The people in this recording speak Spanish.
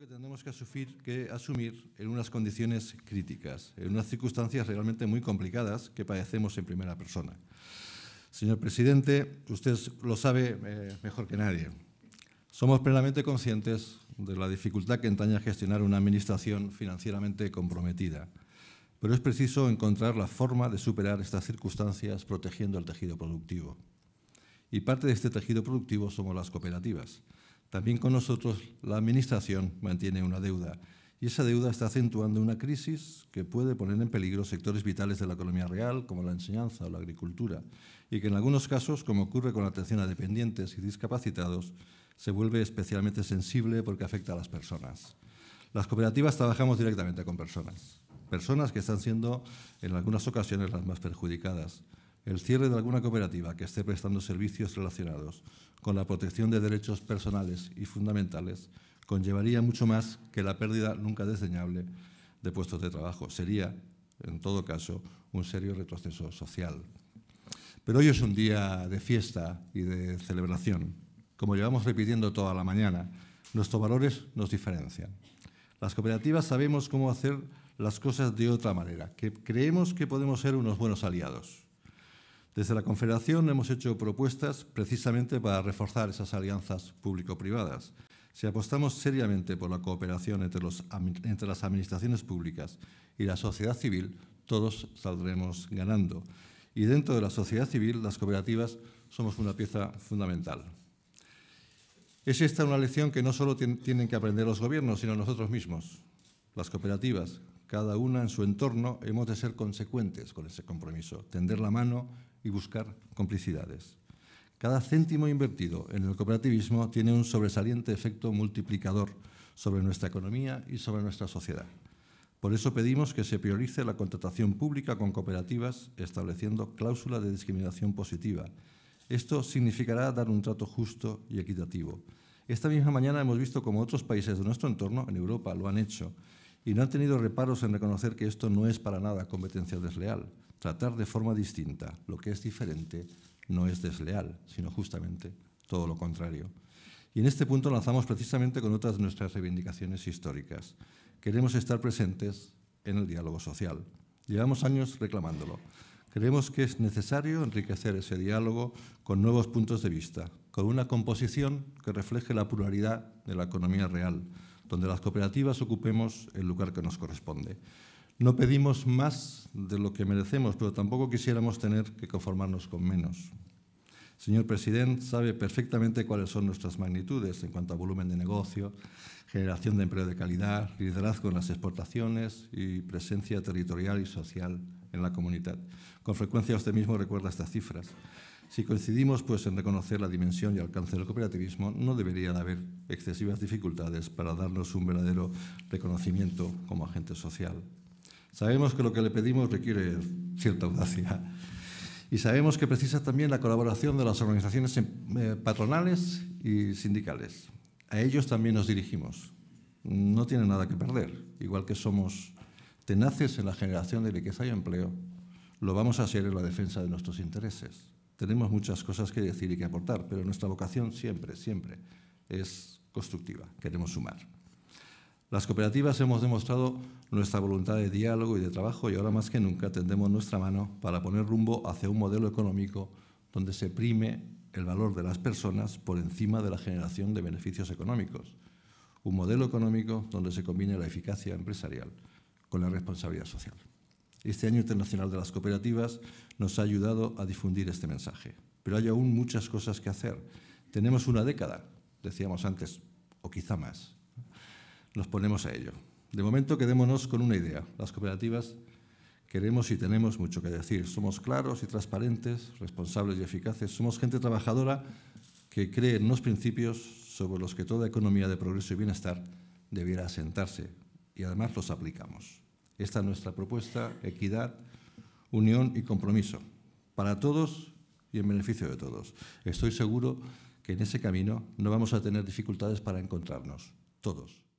que tenemos que asumir, que asumir en unas condiciones críticas, en unas circunstancias realmente muy complicadas que padecemos en primera persona. Señor presidente, usted lo sabe eh, mejor que nadie. Somos plenamente conscientes de la dificultad que entraña gestionar una administración financieramente comprometida, pero es preciso encontrar la forma de superar estas circunstancias protegiendo el tejido productivo. Y parte de este tejido productivo somos las cooperativas también con nosotros la Administración mantiene una deuda y esa deuda está acentuando una crisis que puede poner en peligro sectores vitales de la economía real, como la enseñanza o la agricultura, y que en algunos casos, como ocurre con la atención a dependientes y discapacitados, se vuelve especialmente sensible porque afecta a las personas. Las cooperativas trabajamos directamente con personas, personas que están siendo en algunas ocasiones las más perjudicadas el cierre de alguna cooperativa que esté prestando servicios relacionados con la protección de derechos personales y fundamentales conllevaría mucho más que la pérdida nunca desdeñable de puestos de trabajo. Sería, en todo caso, un serio retroceso social. Pero hoy es un día de fiesta y de celebración. Como llevamos repitiendo toda la mañana, nuestros valores nos diferencian. Las cooperativas sabemos cómo hacer las cosas de otra manera, que creemos que podemos ser unos buenos aliados. Desde la Confederación hemos hecho propuestas precisamente para reforzar esas alianzas público-privadas. Si apostamos seriamente por la cooperación entre, las administraciones públicas y la sociedad civil, todos saldremos ganando. Y dentro de la sociedad civil, las cooperativas somos una pieza fundamental. Es esta una lección que no solo tienen que aprender los gobiernos, sino nosotros mismos. Las cooperativas, cada una en su entorno, hemos de ser consecuentes con ese compromiso, tender la mano y buscar complicidades. Cada céntimo invertido en el cooperativismo tiene un sobresaliente efecto multiplicador sobre nuestra economía y sobre nuestra sociedad. Por eso pedimos que se priorice la contratación pública con cooperativas estableciendo cláusulas de discriminación positiva. Esto significará dar un trato justo y equitativo. Esta misma mañana hemos visto cómo otros países de nuestro entorno, en Europa, lo han hecho y no han tenido reparos en reconocer que esto no es para nada competencia desleal, tratar de forma distinta lo que es diferente no es desleal, sino justamente todo lo contrario. Y en este punto lanzamos precisamente con otras de nuestras reivindicaciones históricas. Queremos estar presentes en el diálogo social. Llevamos años reclamándolo. Creemos que es necesario enriquecer ese diálogo con nuevos puntos de vista, con una composición que refleje la pluralidad de la economía real, donde las cooperativas ocupemos el lugar que nos corresponde. No pedimos más de lo que merecemos, pero tampoco quisiéramos tener que conformarnos con menos. Señor presidente, sabe perfectamente cuáles son nuestras magnitudes en cuanto a volumen de negocio, generación de empleo de calidad, liderazgo en las exportaciones y presencia territorial y social en la comunidad. Con frecuencia usted mismo recuerda estas cifras. Si coincidimos pues, en reconocer la dimensión y alcance del cooperativismo, no deberían haber excesivas dificultades para darnos un verdadero reconocimiento como agente social. Sabemos que lo que le pedimos requiere cierta audacia y sabemos que precisa también la colaboración de las organizaciones eh, patronales y sindicales. A ellos también nos dirigimos. No tienen nada que perder, igual que somos tenaces en la generación de riqueza y empleo, lo vamos a hacer en la defensa de nuestros intereses. Tenemos muchas cosas que decir y que aportar, pero nuestra vocación siempre, siempre es constructiva. Queremos sumar. Las cooperativas hemos demostrado nuestra voluntad de diálogo y de trabajo y ahora más que nunca tendemos nuestra mano para poner rumbo hacia un modelo económico donde se prime el valor de las personas por encima de la generación de beneficios económicos. Un modelo económico donde se combine la eficacia empresarial con la responsabilidad social. Este Año Internacional de las Cooperativas nos ha ayudado a difundir este mensaje, pero hay aún muchas cosas que hacer. Tenemos una década, decíamos antes, o quizá más nos ponemos a ello. De momento quedémonos con una idea. Las cooperativas queremos y tenemos mucho que decir. Somos claros y transparentes, responsables y eficaces. Somos gente trabajadora que cree en unos principios sobre los que toda economía de progreso y bienestar debiera asentarse y además los aplicamos. Esta es nuestra propuesta, equidad, unión y compromiso, para todos y en beneficio de todos. Estoy seguro que en ese camino no vamos a tener dificultades para encontrarnos, todos.